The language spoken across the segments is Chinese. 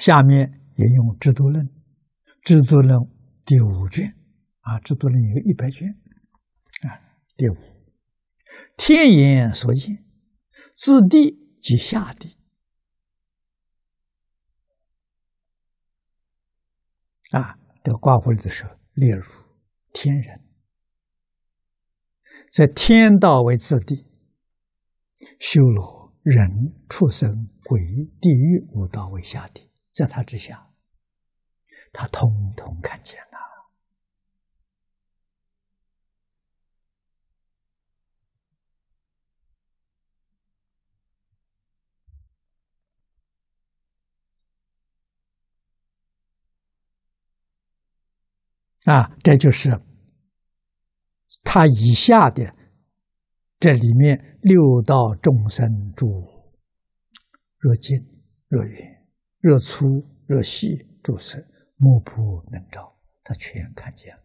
下面引用《制度论》，《制度论》第五卷啊，《制度论》有一百卷，啊，第五，天眼所见，自地即下地，啊，这个刮胡子的时候，例如天人，在天道为自地，修罗、人、畜生、鬼、地狱五道为下地。在他之下，他通通看见了。啊，这就是他以下的这里面六道众生，诸若近若远。热粗热细，众生目不能照，他全看见了。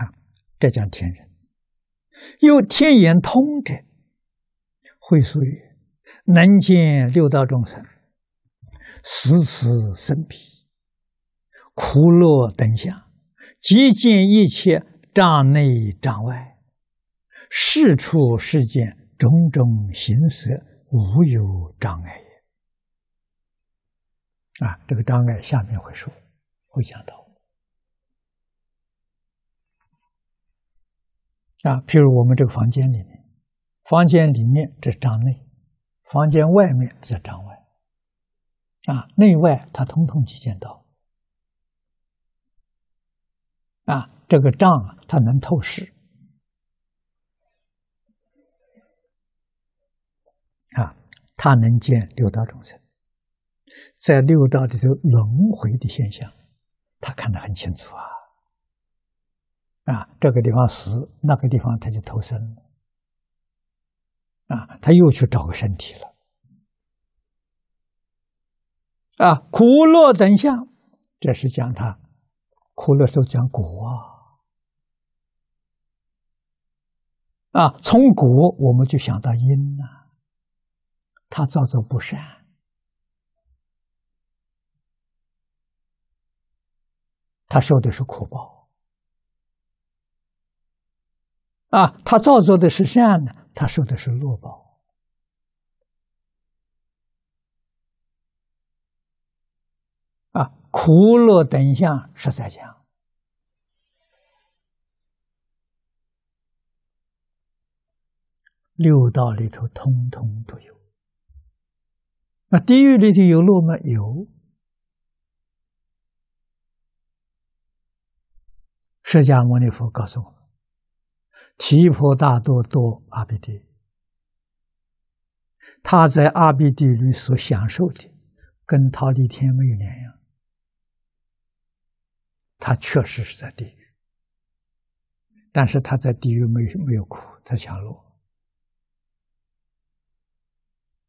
啊，这叫天人，有天眼通者，会说语，能见六道众生，十死生彼，苦乐等相，极见一切障内障外，事出世间种种形色。无有障碍也啊！这个障碍下面会说，会讲到啊。譬如我们这个房间里面，房间里面这障内，房间外面这障外啊。内外它通通去见到啊，这个障它能透视。他能见六道众生，在六道里头轮回的现象，他看得很清楚啊！啊，这个地方死，那个地方他就投生了，啊，他又去找个身体了，啊，苦乐等相，这是讲他苦乐都讲果啊，啊，从果我们就想到因了。他造作不善，他受的是苦报；啊，他造作的是善呢，他受的是乐报。啊，苦乐等相，十三相，六道里头通通都有。那地狱里头有路吗？有。释迦牟尼佛告诉我们：“提婆达多多阿鼻帝，他在阿鼻地里所享受的，跟逃离天没有两样。他确实是在地狱，但是他在地狱没没有苦，他享乐。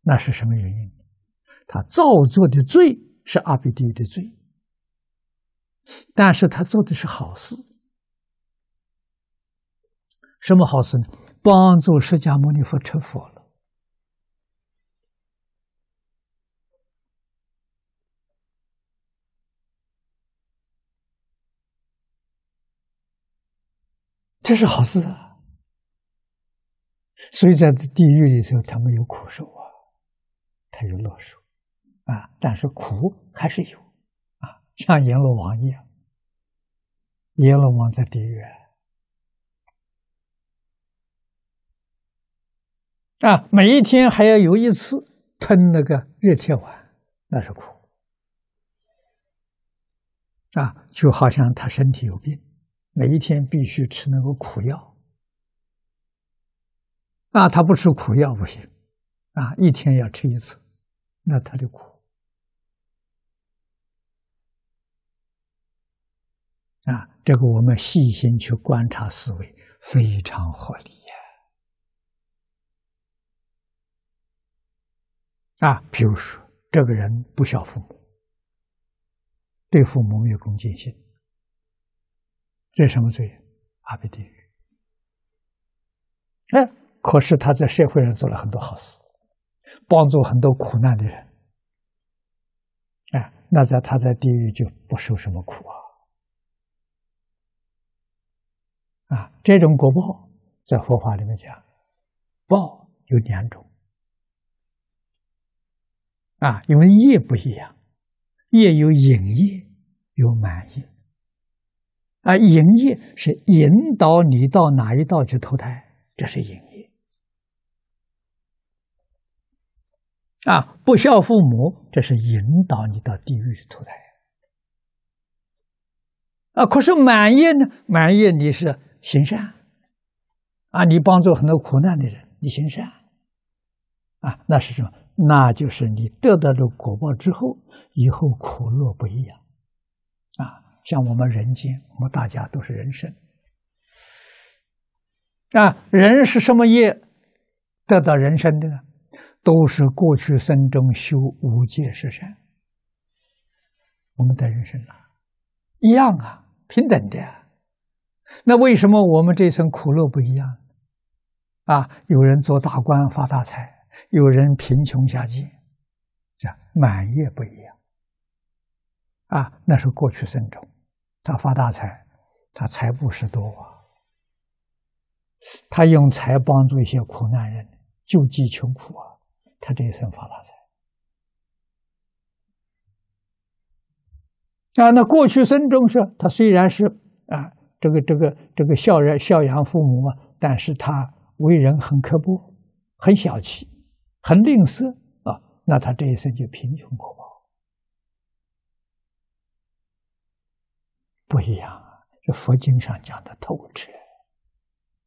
那是什么原因？”他造作的罪是阿鼻地狱的罪，但是他做的是好事。什么好事呢？帮助释迦牟尼佛成佛了，这是好事啊！所以，在地狱里头，他没有苦受啊，他有乐受。啊，但是苦还是有，啊，像阎罗王一样，阎罗王在地狱，啊，每一天还要有一次吞那个热铁丸，那是苦，啊，就好像他身体有病，每一天必须吃那个苦药，啊，他不吃苦药不行，啊，一天要吃一次，那他就苦。啊，这个我们细心去观察思维非常合理呀！啊，比如说这个人不孝父母，对父母没有恭敬心，这什么罪？阿鼻地狱。哎，可是他在社会上做了很多好事，帮助很多苦难的人，哎，那在他在地狱就不受什么苦啊。啊，这种果报在佛法里面讲，报有两种，啊，因为业不一样，业有隐业，有满业，啊，隐业是引导你到哪一道去投胎，这是隐业，啊，不孝父母，这是引导你到地狱去投胎，啊，可是满业呢？满业你是。行善啊！你帮助很多苦难的人，你行善啊！那是什么？那就是你得到了果报之后，以后苦乐不一样啊！像我们人间，我们大家都是人生啊！人是什么业得到人生的呢？都是过去生中修五戒十善，我们的人生啊，一样啊，平等的。那为什么我们这一生苦乐不一样？啊，有人做大官发大财，有人贫穷下贱，这满月不一样。啊，那是过去僧中，他发大财，他财布施多啊，他用财帮助一些苦难人，救济穷苦啊，他这一生发大财。啊，那过去僧中是，他虽然是啊。这个这个这个孝人孝养父母嘛，但是他为人很刻薄，很小气，很吝啬啊，那他这一生就贫穷苦报，不一样啊！这佛经上讲的透彻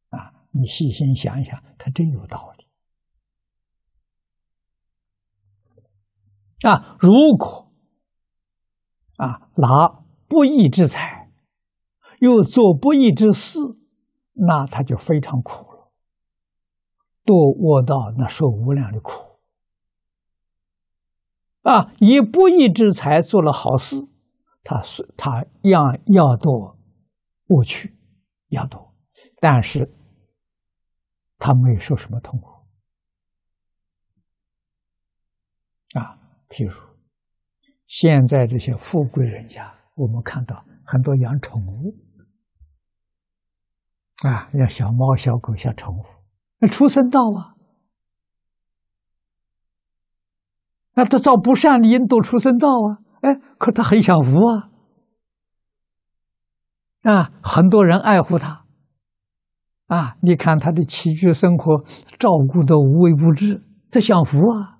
啊，你细心想想，他真有道理啊。如果啊，拿不义之财。又做不义之事，那他就非常苦了，堕卧道那受无量的苦。啊，以不义之财做了好事，他是他样要堕过去，要堕，但是他没有受什么痛苦。啊，譬如现在这些富贵人家，我们看到很多养宠物。啊，要小猫、小狗、小宠物，那出生道啊，那他造不善的因都出生道啊，哎，可他很享福啊，啊，很多人爱护他，啊，你看他的起居生活照顾的无微不至，这享福啊，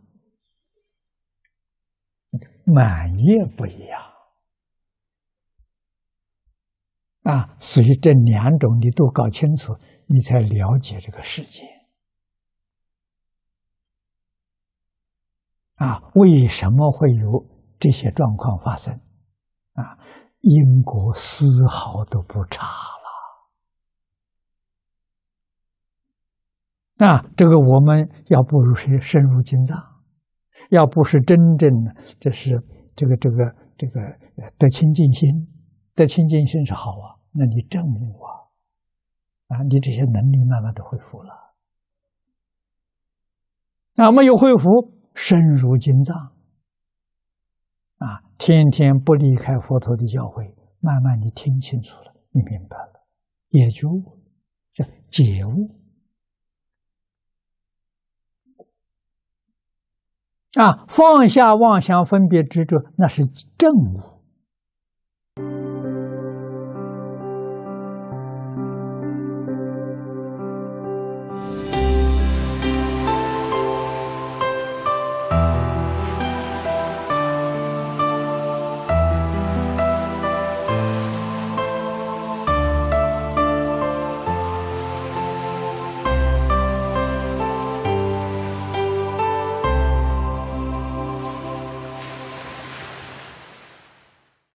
满月不一样。啊，所以这两种你都搞清楚，你才了解这个世界。啊，为什么会有这些状况发生？啊，因果丝毫都不差了。啊，这个我们要不如是深入经藏，要不是真正这是这个这个这个得清净心，得清净心是好啊。那你证明我，啊，你这些能力慢慢的恢复了。啊，没有恢复，身如金藏。啊，天天不离开佛陀的教诲，慢慢的听清楚了，你明白了，也就这叫解悟。啊，放下妄想、分别、执着，那是正悟。